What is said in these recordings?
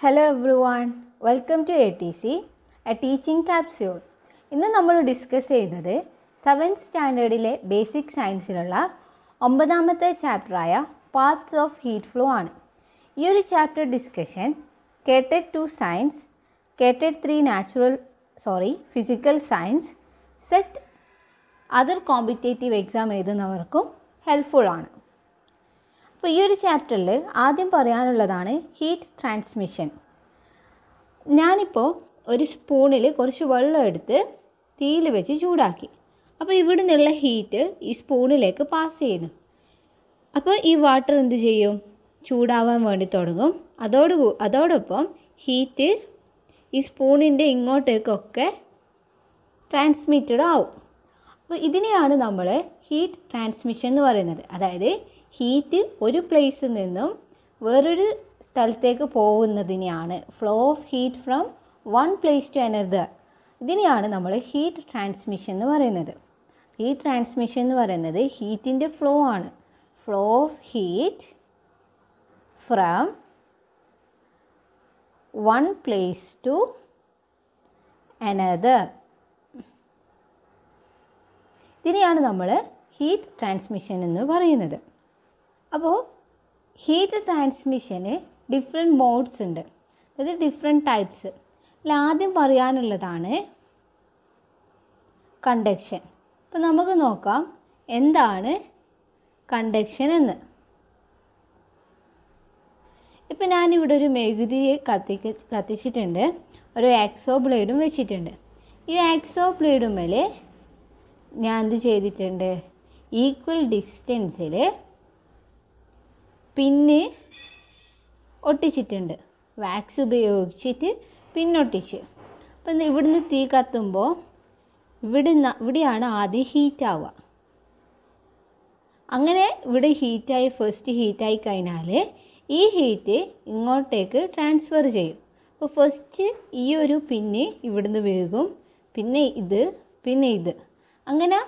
hello everyone welcome to A T C A teaching capsule ഇന്ന് നമ്മൾ discuss ചെയ്യുന്നത് seventh സ്റ്റാൻഡേർഡിലെ ബേസിക് സയൻസിലുള്ള ഒമ്പതാമത്തെ ചാപ്റ്ററായ പാത്സ് ഓഫ് ഹീറ്റ് ഫ്ലോ ആണ് ഈ ഒരു ചാപ്റ്റർ ഡിസ്കഷൻ കേട്ടഡ് ടു സയൻസ് കേട്ടഡ് three natural sorry physical science SET other competitive exam എഴുതുന്നവർക്കും ഹെൽപ്ഫുൾ ആണ് അപ്പോൾ ഈ ഒരു ചാപ്റ്ററിൽ ആദ്യം പറയാനുള്ളതാണ് ഹീറ്റ് ട്രാൻസ്മിഷൻ ഞാനിപ്പോൾ ഒരു സ്പൂണിൽ കുറച്ച് വെള്ളം എടുത്ത് തീയിൽ വെച്ച് ചൂടാക്കി അപ്പോൾ ഇവിടെ നിന്നുള്ള ഹീറ്റ് ഈ സ്പൂണിലേക്ക് പാസ് ചെയ്യുന്നു അപ്പോൾ ഈ വാട്ടർ എന്ത് ചെയ്യും ചൂടാവാൻ വേണ്ടി തുടങ്ങും അതോട് അതോടൊപ്പം ഹീറ്റ് ഈ സ്പൂണിൻ്റെ ഇങ്ങോട്ടേക്കൊക്കെ ട്രാൻസ്മിറ്റഡ് ആവും അപ്പോൾ ഇതിനെയാണ് നമ്മൾ ഹീറ്റ് ട്രാൻസ്മിഷൻ എന്ന് പറയുന്നത് അതായത് ഹീറ്റ് ഒരു പ്ലേസിൽ നിന്നും വേറൊരു സ്ഥലത്തേക്ക് പോകുന്നതിനെയാണ് flow of heat from one place to another ഇതിനെയാണ് നമ്മൾ ഹീറ്റ് ട്രാൻസ്മിഷൻ എന്ന് പറയുന്നത് ഹീറ്റ് ട്രാൻസ്മിഷൻ എന്ന് പറയുന്നത് ഹീറ്റിൻ്റെ ഫ്ലോ ആണ് flow of heat from one place to another ഇതിനെയാണ് നമ്മൾ ഹീറ്റ് ട്രാൻസ്മിഷൻ എന്ന് പറയുന്നത് അപ്പോൾ ഹീറ്റ് ട്രാൻസ്മിഷന് ഡിഫറെൻ്റ് മോഡ്സ് ഉണ്ട് അതായത് ഡിഫറെൻ്റ് ടൈപ്സ് അല്ല ആദ്യം പറയാനുള്ളതാണ് കണ്ടക്ഷൻ അപ്പോൾ നമുക്ക് നോക്കാം എന്താണ് കണ്ടക്ഷൻ എന്ന് ഇപ്പം ഞാനിവിടെ ഒരു മെഴുകുതിരി കത്തിക്ക് കത്തിച്ചിട്ടുണ്ട് ഒരു ആക്സോ ബ്ലേഡും വെച്ചിട്ടുണ്ട് ഈ ആക്സോ ബ്ലേഡുമേൽ ഞാൻ എന്ത് ചെയ്തിട്ടുണ്ട് ഈക്വൽ ഡിസ്റ്റൻസിൽ പിന്ന് ഒട്ടിച്ചിട്ടുണ്ട് വാക്സ് ഉപയോഗിച്ചിട്ട് പിന്നൊട്ടിച്ച് അപ്പം ഇവിടുന്ന് തീ കത്തുമ്പോൾ ഇവിടുന്ന് ഇവിടെയാണ് ആദ്യം ഹീറ്റാവുക അങ്ങനെ ഇവിടെ ഹീറ്റായി ഫസ്റ്റ് ഹീറ്റായി കഴിഞ്ഞാൽ ഈ ഹീറ്റ് ഇങ്ങോട്ടേക്ക് ട്രാൻസ്ഫർ ചെയ്യും അപ്പോൾ ഫസ്റ്റ് ഈ ഒരു പിന്നെ ഇവിടുന്ന് വീകും പിന്നെ ഇത് പിന്നെ ഇത് അങ്ങനെ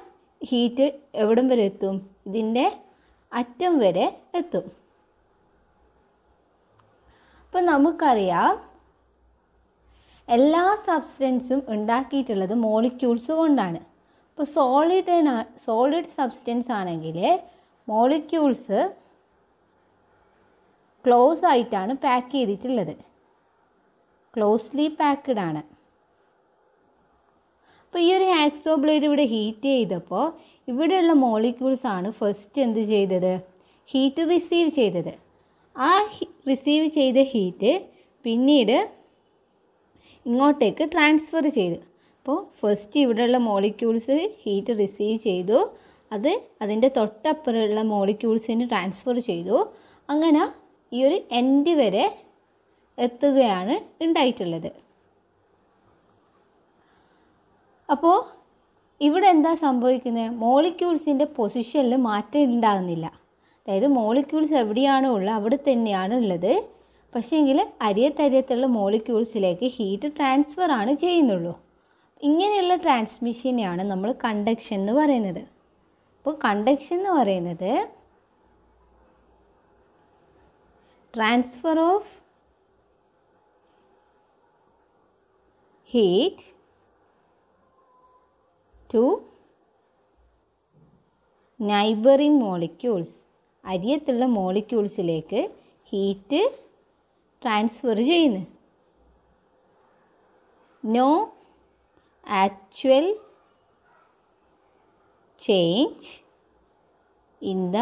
ഹീറ്റ് എവിടം വരെ എത്തും ഇതിൻ്റെ അറ്റം വരെ എത്തും അപ്പം നമുക്കറിയാം എല്ലാ സബ്സ്റ്റൻസും ഉണ്ടാക്കിയിട്ടുള്ളത് മോളിക്യൂൾസ് കൊണ്ടാണ് ഇപ്പോൾ സോളിഡ് സോളിഡ് സബ്സ്റ്റൻസ് ആണെങ്കിൽ മോളിക്യൂൾസ് ക്ലോസ് ആയിട്ടാണ് പാക്ക് ചെയ്തിട്ടുള്ളത് ക്ലോസ്ലി പാക്ക്ഡ് ആണ് അപ്പോൾ ഈ ഒരു ഹാക്സോ ബ്ലേഡ് ഇവിടെ ഹീറ്റ് ചെയ്തപ്പോൾ ഇവിടെയുള്ള മോളിക്യൂൾസ് ആണ് ഫസ്റ്റ് എന്ത് ചെയ്തത് ഹീറ്റ് റിസീവ് ചെയ്തത് ആ റിസീവ് ചെയ്ത ഹീറ്റ് പിന്നീട് ഇങ്ങോട്ടേക്ക് ട്രാൻസ്ഫർ ചെയ്തു അപ്പോൾ ഫസ്റ്റ് ഇവിടെയുള്ള മോളിക്യൂൾസ് ഹീറ്റ് റിസീവ് ചെയ്തു അത് അതിൻ്റെ തൊട്ടപ്പുറമുള്ള മോളിക്യൂൾസിന് ട്രാൻസ്ഫർ ചെയ്തു അങ്ങനെ ഈ ഒരു എൻഡ് വരെ എത്തുകയാണ് ഉണ്ടായിട്ടുള്ളത് അപ്പോൾ ഇവിടെ എന്താ സംഭവിക്കുന്നത് മോളിക്യൂൾസിൻ്റെ പൊസിഷനിൽ മാറ്റം ഉണ്ടാകുന്നില്ല അതായത് മോളിക്യൂൾസ് എവിടെയാണോ ഉള്ളത് അവിടെ തന്നെയാണ് ഉള്ളത് പക്ഷേങ്കിൽ അരിയത്തരിയത്തുള്ള മോളിക്യൂൾസിലേക്ക് ഹീറ്റ് ട്രാൻസ്ഫർ ആണ് ചെയ്യുന്നുള്ളൂ ഇങ്ങനെയുള്ള ട്രാൻസ്മിഷനെയാണ് നമ്മൾ കണ്ടക്ഷൻ എന്ന് പറയുന്നത് അപ്പോൾ കണ്ടക്ഷൻ എന്ന് പറയുന്നത് transfer of heat to neighbouring molecules അരിയത്തുള്ള മോളിക്യൂൾസിലേക്ക് ഹീറ്റ് ട്രാൻസ്ഫർ ചെയ്യുന്നു no actual change in the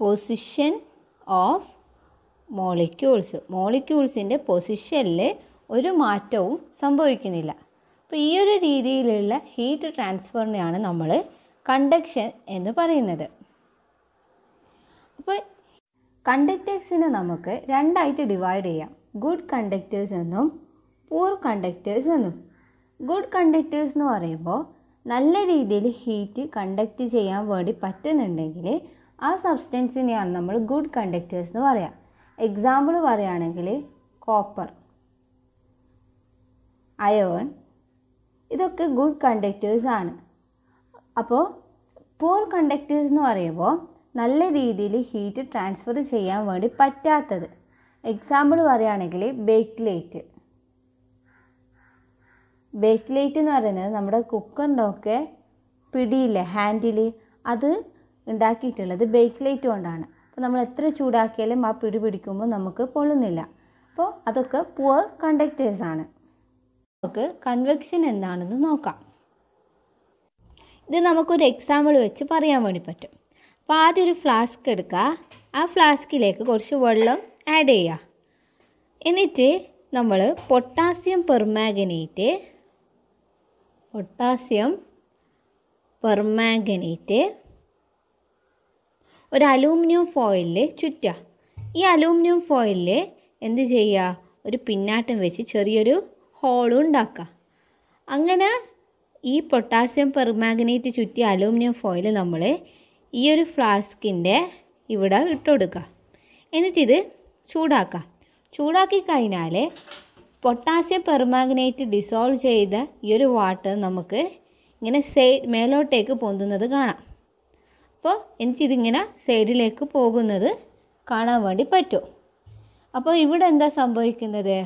position of molecules മോളിക്യൂൾസിൻ്റെ പൊസിഷനിൽ ഒരു മാറ്റവും സംഭവിക്കുന്നില്ല അപ്പോൾ ഈ ഒരു രീതിയിലുള്ള ഹീറ്റ് ട്രാൻസ്ഫറിനെയാണ് നമ്മൾ കണ്ടക്ഷൻ എന്ന് പറയുന്നത് അപ്പോൾ കണ്ടക്ടേഴ്സിനെ നമുക്ക് രണ്ടായിട്ട് ഡിവൈഡ് ചെയ്യാം ഗുഡ് കണ്ടക്ടേഴ്സ് എന്നും പൂർ കണ്ടക്ടേഴ്സ് എന്നും ഗുഡ് കണ്ടക്ടേഴ്സ് എന്ന് പറയുമ്പോൾ നല്ല രീതിയിൽ ഹീറ്റ് കണ്ടക്റ്റ് ചെയ്യാൻ വേണ്ടി പറ്റുന്നുണ്ടെങ്കിൽ ആ സബ്സ്റ്റൻസിനെയാണ് നമ്മൾ ഗുഡ് കണ്ടക്ടേഴ്സ് എന്ന് പറയാം എക്സാമ്പിൾ പറയുകയാണെങ്കിൽ കോപ്പർ അയോൺ ഇതൊക്കെ ഗുഡ് കണ്ടക്ടേഴ്സ് ആണ് അപ്പോൾ പൂർ കണ്ടക്ടേഴ്സ് എന്ന് പറയുമ്പോൾ നല്ല രീതിയിൽ ഹീറ്റ് ട്രാൻസ്ഫർ ചെയ്യാൻ വേണ്ടി പറ്റാത്തത് എക്സാമ്പിൾ പറയുകയാണെങ്കിൽ ബേക്ക്ലേറ്റ് ബേക്ക്ലേറ്റ് എന്ന് പറയുന്നത് നമ്മുടെ കുക്കറിൻ്റെ ഒക്കെ പിടിയില്ലേ ഹാൻഡിൽ അത് ഉണ്ടാക്കിയിട്ടുള്ളത് ബേക്ക്ലേറ്റ് കൊണ്ടാണ് അപ്പോൾ നമ്മൾ എത്ര ചൂടാക്കിയാലും ആ പിടി പിടിക്കുമ്പോൾ നമുക്ക് പൊള്ളുന്നില്ല അപ്പോൾ അതൊക്കെ പുവർ കണ്ടക്ടേഴ്സാണ് നമുക്ക് കൺവെക്ഷൻ എന്താണെന്ന് നോക്കാം ഇത് നമുക്കൊരു എക്സാമ്പിൾ വെച്ച് പറയാൻ വേണ്ടി പറ്റും അപ്പോൾ ആദ്യം ഒരു ഫ്ലാസ്ക് എടുക്കുക ആ ഫ്ലാസ്കിലേക്ക് കുറച്ച് വെള്ളം ആഡ് ചെയ്യുക എന്നിട്ട് നമ്മൾ പൊട്ടാസ്യം പെർമാഗനേറ്റ് പൊട്ടാസ്യം പെർമാഗനേറ്റ് ഒരു അലൂമിനിയം ഫോയിലിൽ ചുറ്റുക ഈ അലൂമിനിയം ഫോയിലിൽ എന്ത് ചെയ്യുക ഒരു പിന്നാട്ടം വെച്ച് ചെറിയൊരു ഹോളും ഉണ്ടാക്കുക അങ്ങനെ ഈ പൊട്ടാസ്യം പെർമാഗ്നേറ്റ് ചുറ്റി അലൂമിനിയം ഫോയിൽ നമ്മൾ ഈ ഒരു ഫ്ലാസ്കിൻ്റെ ഇവിടെ ഇട്ടുകൊടുക്കുക എന്നിട്ടിത് ചൂടാക്കാം ചൂടാക്കി കഴിഞ്ഞാൽ പൊട്ടാസ്യം പെർമാഗ്നേറ്റ് ഡിസോൾവ് ചെയ്ത ഈ ഒരു വാട്ടർ നമുക്ക് ഇങ്ങനെ സൈഡ് മേലോട്ടേക്ക് പൊന്തുന്നത് കാണാം അപ്പോൾ എനിക്കിതിങ്ങനെ സൈഡിലേക്ക് പോകുന്നത് കാണാൻ വേണ്ടി പറ്റും അപ്പോൾ ഇവിടെ എന്താ സംഭവിക്കുന്നത്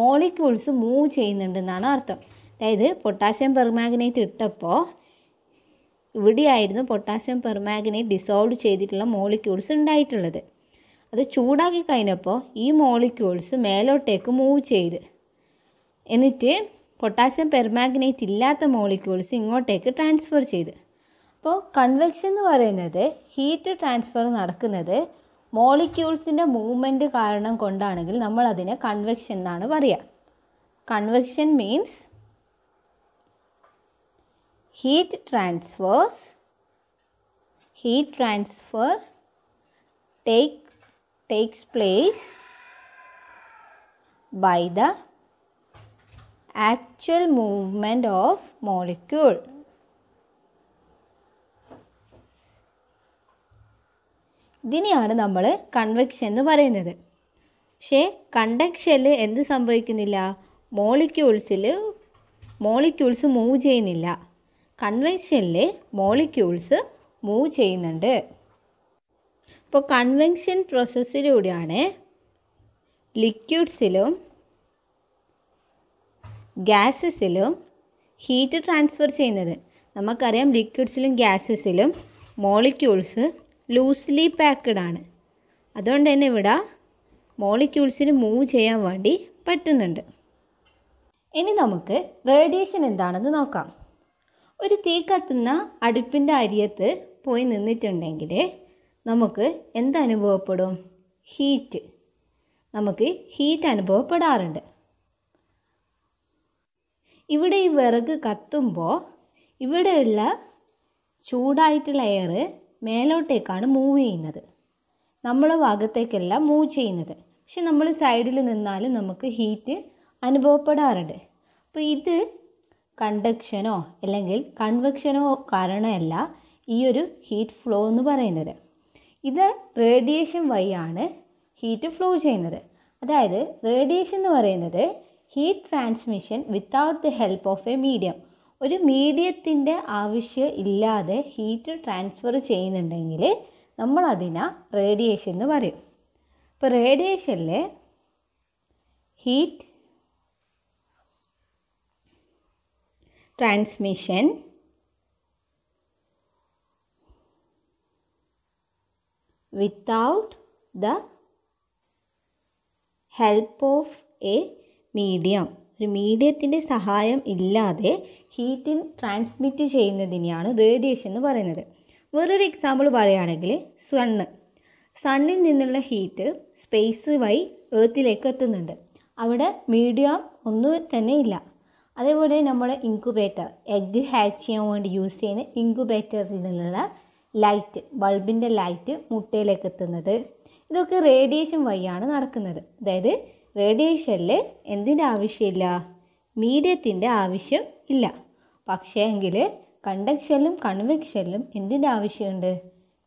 മോളിക്യൂൾസ് മൂവ് ചെയ്യുന്നുണ്ടെന്നാണ് അർത്ഥം അതായത് പൊട്ടാസ്യം പെർമാഗ്നേറ്റ് ഇട്ടപ്പോൾ ഇവിടെയായിരുന്നു പൊട്ടാസ്യം പെർമാഗ്നേറ്റ് ഡിസോൾവ് ചെയ്തിട്ടുള്ള മോളിക്യൂൾസ് ഉണ്ടായിട്ടുള്ളത് അത് ചൂടാക്കി കഴിഞ്ഞപ്പോൾ ഈ മോളിക്യൂൾസ് മേലോട്ടേക്ക് മൂവ് ചെയ്ത് എന്നിട്ട് പൊട്ടാസ്യം പെർമാഗ്നേറ്റ് ഇല്ലാത്ത മോളിക്യൂൾസ് ഇങ്ങോട്ടേക്ക് ട്രാൻസ്ഫർ ചെയ്ത് അപ്പോൾ കൺവെക്ഷൻ എന്ന് പറയുന്നത് ഹീറ്റ് ട്രാൻസ്ഫർ നടക്കുന്നത് മോളിക്യൂൾസിൻ്റെ മൂവ്മെൻറ്റ് കാരണം കൊണ്ടാണെങ്കിൽ നമ്മൾ അതിനെ കൺവെക്ഷൻ എന്നാണ് പറയുക convection means heat transfers heat transfer take takes place by the actual movement of molecule ഇതിനെയാണ് നമ്മൾ കൺവെക്ഷൻ എന്ന് പറയുന്നത് പക്ഷേ കണ്ടക്ഷനിൽ എന്ത് സംഭവിക്കുന്നില്ല മോളിക്യൂൾസിൽ മോളിക്യൂൾസ് മൂവ് ചെയ്യുന്നില്ല കൺവെൻഷനിലെ മോളിക്യൂൾസ് മൂവ് ചെയ്യുന്നുണ്ട് ഇപ്പോൾ കൺവെൻഷൻ പ്രോസസ്സിലൂടെയാണ് ലിക്വിഡ്സിലും ഗ്യാസസിലും ഹീറ്റ് ട്രാൻസ്ഫർ ചെയ്യുന്നത് നമുക്കറിയാം ലിക്വിഡ്സിലും ഗ്യാസസിലും മോളിക്യൂൾസ് ലൂസ്ലി പാക്ക്ഡ് ആണ് അതുകൊണ്ട് തന്നെ ഇവിടെ മോളിക്യൂൾസിന് മൂവ് ചെയ്യാൻ വേണ്ടി പറ്റുന്നുണ്ട് ഇനി നമുക്ക് റേഡിയേഷൻ എന്താണെന്ന് നോക്കാം ഒരു തീ കത്തുന്ന അടുപ്പിൻ്റെ അരിയത്ത് പോയി നിന്നിട്ടുണ്ടെങ്കിൽ നമുക്ക് എന്തനുഭവപ്പെടും ഹീറ്റ് നമുക്ക് ഹീറ്റ് അനുഭവപ്പെടാറുണ്ട് ഇവിടെ ഈ വിറക് കത്തുമ്പോൾ ഇവിടെയുള്ള ചൂടായിട്ടുള്ള എയർ മേലോട്ടേക്കാണ് മൂവ് ചെയ്യുന്നത് നമ്മളെ ഭാഗത്തേക്കല്ല മൂവ് ചെയ്യുന്നത് പക്ഷെ നമ്മൾ സൈഡിൽ നിന്നാലും നമുക്ക് ഹീറ്റ് അനുഭവപ്പെടാറുണ്ട് അപ്പോൾ ഇത് കണ്ടക്ഷനോ അല്ലെങ്കിൽ കൺവെക്ഷനോ കാരണമല്ല ഈ ഒരു ഹീറ്റ് ഫ്ലോ എന്ന് പറയുന്നത് ഇത് റേഡിയേഷൻ വഴിയാണ് ഹീറ്റ് ഫ്ലോ ചെയ്യുന്നത് അതായത് റേഡിയേഷൻ എന്ന് പറയുന്നത് heat transmission without the help of a medium ഒരു മീഡിയത്തിൻ്റെ ആവശ്യം ഇല്ലാതെ ഹീറ്റ് ട്രാൻസ്ഫർ ചെയ്യുന്നുണ്ടെങ്കിൽ നമ്മൾ അതിനെ റേഡിയേഷൻ എന്ന് പറയും ഇപ്പോൾ റേഡിയേഷനിൽ heat transmission without the help of a medium ഒരു മീഡിയത്തിൻ്റെ സഹായം ഇല്ലാതെ ഹീറ്റിൻ ട്രാൻസ്മിറ്റ് ചെയ്യുന്നതിനെയാണ് റേഡിയേഷൻ എന്ന് പറയുന്നത് വേറൊരു എക്സാമ്പിൾ പറയുകയാണെങ്കിൽ സണ്ണ് സണ്ണിൽ നിന്നുള്ള ഹീറ്റ് സ്പേസ് വഴി എർത്തിലേക്ക് എത്തുന്നുണ്ട് അവിടെ മീഡിയം ഒന്നും തന്നെ ഇല്ല അതേപോലെ നമ്മുടെ ഇൻക്യുബേറ്റർ എഗ്ഗ് ഹാച്ച് ചെയ്യാൻ വേണ്ടി യൂസ് ചെയ്യുന്ന ഇൻക്യുബേറ്ററിൽ നിന്നുള്ള ലൈറ്റ് ബൾബിൻ്റെ ലൈറ്റ് മുട്ടയിലേക്ക് എത്തുന്നത് ഇതൊക്കെ റേഡിയേഷൻ വഴിയാണ് നടക്കുന്നത് അതായത് റേഡിയേഷനിൽ എന്തിൻ്റെ ആവശ്യമില്ല മീഡിയത്തിൻ്റെ ആവശ്യം ഇല്ല പക്ഷേ എങ്കിൽ കണ്ടക്ഷനിലും കൺവെക്ഷനിലും എന്തിൻ്റെ ആവശ്യമുണ്ട്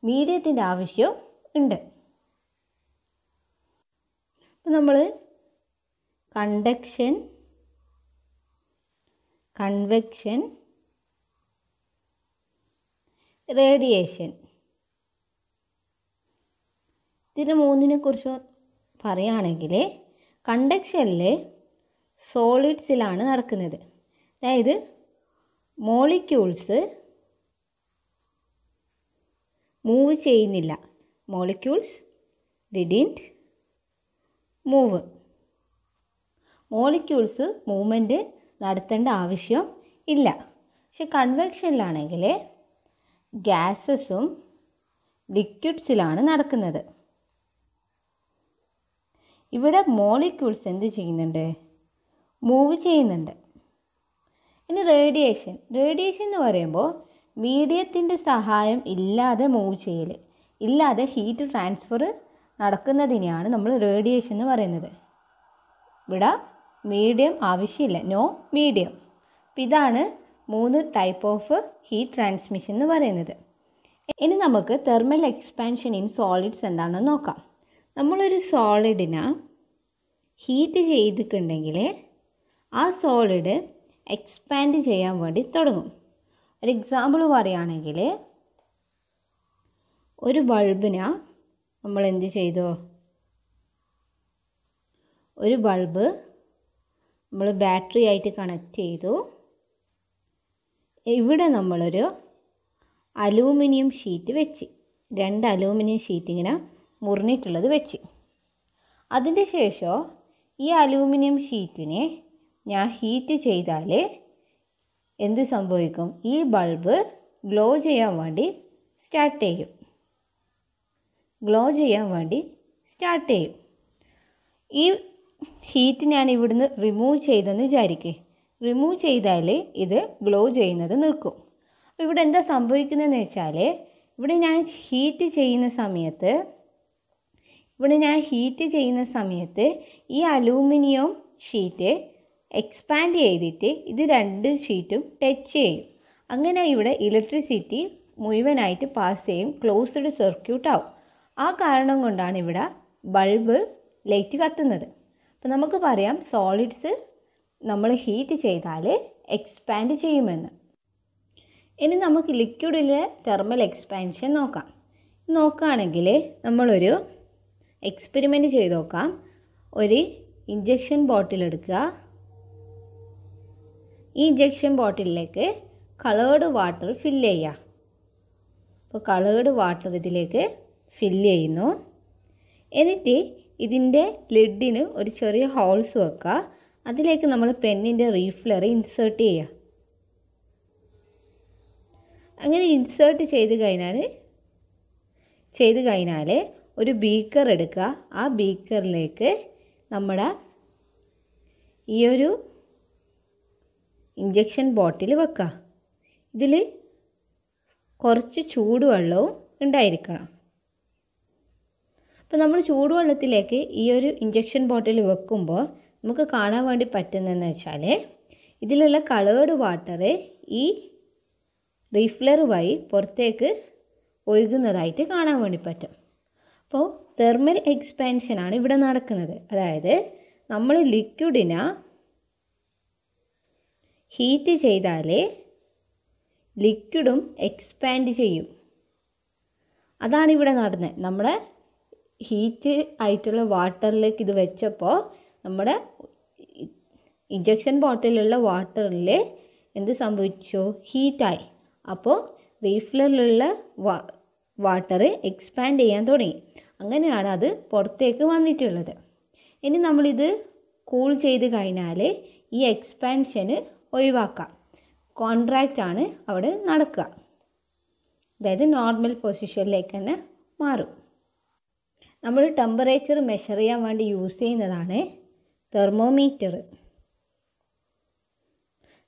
മീഡിയത്തിൻ്റെ ആവശ്യം ഉണ്ട് നമ്മൾ കണ്ടക്ഷൻ കൺവെക്ഷൻ റേഡിയേഷൻ ഇതിന് മൂന്നിനെ കുറിച്ച് പറയുകയാണെങ്കിൽ കണ്ടക്ഷനിൽ സോളിഡ്സിലാണ് നടക്കുന്നത് അതായത് മോളിക്യൂൾസ് മൂവ് ചെയ്യുന്നില്ല molecules didn't move molecules movement നടത്തേണ്ട ആവശ്യം ഇല്ല പക്ഷെ കൺവെക്ഷനിലാണെങ്കിൽ ഗ്യാസസും ലിക്വിഡ്സിലാണ് നടക്കുന്നത് ഇവിടെ മോളിക്യൂൾസ് എന്ത് ചെയ്യുന്നുണ്ട് മൂവ് ചെയ്യുന്നുണ്ട് ഇനി റേഡിയേഷൻ റേഡിയേഷൻ എന്ന് പറയുമ്പോൾ മീഡിയത്തിൻ്റെ സഹായം ഇല്ലാതെ മൂവ് ചെയ്യൽ ഇല്ലാതെ ഹീറ്റ് ട്രാൻസ്ഫർ നടക്കുന്നതിനെയാണ് നമ്മൾ റേഡിയേഷൻ എന്ന് പറയുന്നത് ഇവിടെ മീഡിയം ആവശ്യമില്ല നോ മീഡിയം അപ്പം ഇതാണ് മൂന്ന് ടൈപ്പ് ഓഫ് ഹീറ്റ് ട്രാൻസ്മിഷൻ എന്ന് പറയുന്നത് ഇനി നമുക്ക് തെർമൽ എക്സ്പാൻഷൻ ഇൻ സോളിഡ്സ് എന്താണെന്ന് നോക്കാം നമ്മളൊരു സോളിഡിനെ ഹീറ്റ് ചെയ്തിട്ടുണ്ടെങ്കിൽ ആ സോളിഡ് എക്സ്പാൻഡ് ചെയ്യാൻ വേണ്ടി തുടങ്ങും ഒരു എക്സാമ്പിൾ പറയുകയാണെങ്കിൽ ഒരു ബൾബിനെ നമ്മൾ എന്ത് ചെയ്തു ഒരു ബൾബ് നമ്മൾ ബാറ്ററി ആയിട്ട് കണക്ട് ചെയ്തു ഇവിടെ നമ്മളൊരു അലൂമിനിയം ഷീറ്റ് വെച്ച് രണ്ട് അലൂമിനിയം ഷീറ്റ് ഇങ്ങനെ മുറിഞ്ഞിട്ടുള്ളത് വെച്ച് അതിൻ്റെ ശേഷം ഈ അലൂമിനിയം ഷീറ്റിനെ ഞാൻ ഹീറ്റ് ചെയ്താൽ എന്ത് സംഭവിക്കും ഈ ബൾബ് ഗ്ലോ ചെയ്യാൻ വേണ്ടി സ്റ്റാർട്ട് ചെയ്യും ഗ്ലോ ചെയ്യാൻ വേണ്ടി സ്റ്റാർട്ട് ചെയ്യും ഈ ഹീറ്റ് ഞാൻ ഇവിടുന്ന് റിമൂവ് ചെയ്തെന്ന് വിചാരിക്കേ റിമൂവ് ചെയ്താൽ ഇത് ഗ്ലോ ചെയ്യുന്നത് നിൽക്കും ഇവിടെ എന്താ സംഭവിക്കുന്നതെന്ന് വെച്ചാൽ ഇവിടെ ഞാൻ ഹീറ്റ് ചെയ്യുന്ന സമയത്ത് ഇവിടെ ഞാൻ ഹീറ്റ് ചെയ്യുന്ന സമയത്ത് ഈ അലൂമിനിയം ഷീറ്റ് എക്സ്പാൻഡ് ചെയ്തിട്ട് ഇത് രണ്ട് ഷീറ്റും ടച്ച് ചെയ്യും അങ്ങനെ ഇവിടെ ഇലക്ട്രിസിറ്റി മുഴുവനായിട്ട് പാസ് ചെയ്യും ക്ലോസ്ഡ് സർക്യൂട്ട് ആവും ആ കാരണം കൊണ്ടാണ് ഇവിടെ ബൾബ് ലൈറ്റ് കത്തുന്നത് അപ്പം നമുക്ക് പറയാം സോളിഡ്സ് നമ്മൾ ഹീറ്റ് ചെയ്താൽ എക്സ്പാൻഡ് ചെയ്യുമെന്ന് ഇനി നമുക്ക് ലിക്വിഡിലെ തെർമൽ എക്സ്പാൻഷൻ നോക്കാം നോക്കുകയാണെങ്കിൽ നമ്മളൊരു എക്സ്പെരിമെൻ്റ് ചെയ്ത് നോക്കാം ഒരു ഇഞ്ചക്ഷൻ ബോട്ടിൽ എടുക്കുക ഈ ഇഞ്ചക്ഷൻ ബോട്ടിലേക്ക് കളേർഡ് വാട്ടർ ഫില്ല് ചെയ്യുക അപ്പോൾ കളേർഡ് വാട്ടർ ഇതിലേക്ക് ഫില്ല് ചെയ്യുന്നു എന്നിട്ട് ഇതിൻ്റെ ലെഡിന് ഒരു ചെറിയ ഹോൾസ് വെക്കുക അതിലേക്ക് നമ്മൾ പെന്നിൻ്റെ റീഫ്ലർ ഇൻസേർട്ട് ചെയ്യുക അങ്ങനെ ഇൻസേർട്ട് ചെയ്ത് കഴിഞ്ഞാൽ ചെയ്ത് കഴിഞ്ഞാൽ ഒരു ബീക്കർ എടുക്കുക ആ ബീക്കറിലേക്ക് നമ്മുടെ ഈ ഒരു ഇഞ്ചക്ഷൻ ബോട്ടിൽ വെക്കുക ഇതിൽ കുറച്ച് ചൂടുവെള്ളവും ഉണ്ടായിരിക്കണം അപ്പോൾ നമ്മൾ ചൂടുവെള്ളത്തിലേക്ക് ഈ ഒരു ഇഞ്ചക്ഷൻ ബോട്ടിൽ വെക്കുമ്പോൾ നമുക്ക് കാണാൻ വേണ്ടി പറ്റുന്നതെന്ന് വെച്ചാൽ ഇതിലുള്ള കളേർഡ് വാട്ടർ ഈ റീഫ്ലർ വഴി പുറത്തേക്ക് ഒഴുകുന്നതായിട്ട് കാണാൻ വേണ്ടി പറ്റും അപ്പോൾ തെർമൽ എക്സ്പാൻഷനാണ് ഇവിടെ നടക്കുന്നത് അതായത് നമ്മൾ ലിക്വിഡിനെ ഹീറ്റ് ചെയ്താൽ ലിക്വിഡും എക്സ്പാൻഡ് ചെയ്യും അതാണ് ഇവിടെ നടന്നത് നമ്മുടെ ഹീറ്റ് ആയിട്ടുള്ള വാട്ടറിലേക്ക് ഇത് വെച്ചപ്പോൾ നമ്മുടെ ഇഞ്ചക്ഷൻ ബോട്ടിലുള്ള വാട്ടറിൽ എന്ത് സംഭവിച്ചു ഹീറ്റായി അപ്പോൾ റീഫിലറിലുള്ള വാ വാട്ടർ എക്സ്പാൻഡ് ചെയ്യാൻ തുടങ്ങി അങ്ങനെയാണ് അത് പുറത്തേക്ക് വന്നിട്ടുള്ളത് ഇനി നമ്മളിത് കൂൾ ചെയ്ത് കഴിഞ്ഞാൽ ഈ എക്സ്പാൻഷന് ഒഴിവാക്കാം കോൺട്രാക്റ്റ് ആണ് അവിടെ നടക്കുക അതായത് നോർമൽ പൊസിഷനിലേക്ക് തന്നെ മാറും നമ്മൾ ടെമ്പറേച്ചർ മെഷർ ചെയ്യാൻ വേണ്ടി യൂസ് ചെയ്യുന്നതാണ് തെർമോമീറ്റർ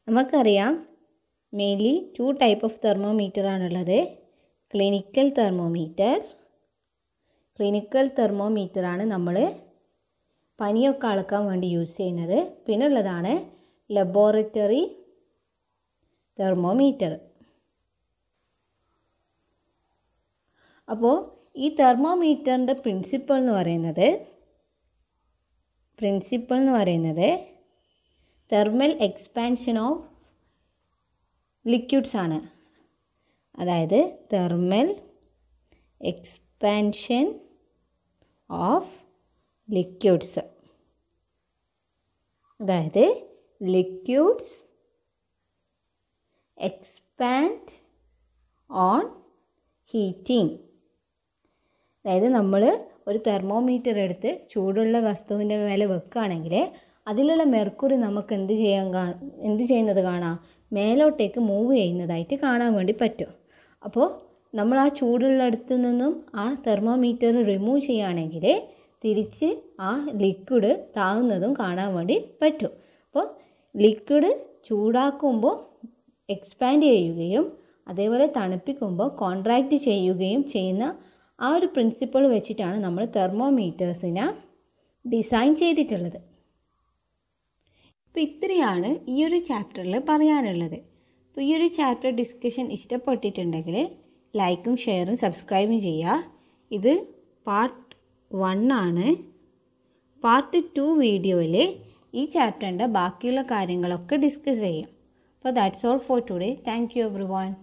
നമുക്കറിയാം mainly two type of thermometer ആണുള്ളത് ക്ലിനിക്കൽ തെർമോമീറ്റർ ക്ലിനിക്കൽ തെർമോമീറ്റർ ആണ് നമ്മൾ പനിയൊക്കെ അളക്കാൻ വേണ്ടി യൂസ് ചെയ്യുന്നത് പിന്നെ ഉള്ളതാണ് ലബോറട്ടറി തെർമോമീറ്റർ അപ്പോൾ ഈ തെർമോമീറ്ററിൻ്റെ പ്രിൻസിപ്പൾ എന്ന് പറയുന്നത് പ്രിൻസിപ്പൾ എന്ന് പറയുന്നത് തെർമൽ എക്സ്പാൻഷൻ ഓഫ് ലിക്വിഡ്സ് ആണ് അതായത് തെർമൽ എക്സ്പാൻഷൻ ഓഫ് ലിക്വിഡ്സ് അതായത് ലിക്വിഡ്സ് എക്സ്പാൻഡ് ഓൺ ഹീറ്റിംഗ് അതായത് നമ്മൾ ഒരു തെർമോമീറ്റർ എടുത്ത് ചൂടുള്ള വസ്തുവിൻ്റെ മേലെ വെക്കുകയാണെങ്കിൽ അതിലുള്ള മെർക്കുറി നമുക്ക് എന്ത് ചെയ്യാൻ കാ എന്ത് ചെയ്യുന്നത് കാണാം മേലോട്ടേക്ക് മൂവ് ചെയ്യുന്നതായിട്ട് കാണാൻ വേണ്ടി പറ്റും അപ്പോൾ നമ്മൾ ആ ചൂടുള്ള അടുത്ത് നിന്നും ആ തെർമോമീറ്റർ റിമൂവ് ചെയ്യുകയാണെങ്കിൽ തിരിച്ച് ആ ലിക്വിഡ് താങ്ങുന്നതും കാണാൻ വേണ്ടി പറ്റും അപ്പോൾ ലിക്വിഡ് ചൂടാക്കുമ്പോൾ എക്സ്പാൻഡ് ചെയ്യുകയും അതേപോലെ തണുപ്പിക്കുമ്പോൾ കോൺട്രാക്റ്റ് ചെയ്യുകയും ചെയ്യുന്ന ആ ഒരു പ്രിൻസിപ്പിൾ വെച്ചിട്ടാണ് നമ്മൾ തെർമോമീറ്റേഴ്സിനെ ഡിസൈൻ ചെയ്തിട്ടുള്ളത് അപ്പോൾ ഇത്രയാണ് ഈ ഒരു ചാപ്റ്ററിൽ പറയാനുള്ളത് അപ്പോൾ ഈ ഒരു ചാപ്റ്റർ ഡിസ്കഷൻ ഇഷ്ടപ്പെട്ടിട്ടുണ്ടെങ്കിൽ ലൈക്കും ഷെയറും സബ്സ്ക്രൈബും ചെയ്യുക ഇത് പാർട്ട് വൺ ആണ് പാർട്ട് ടു വീഡിയോയിൽ ഈ ചാപ്റ്ററിൻ്റെ ബാക്കിയുള്ള കാര്യങ്ങളൊക്കെ ഡിസ്കസ് ചെയ്യാം അപ്പോൾ that's all for today thank you every one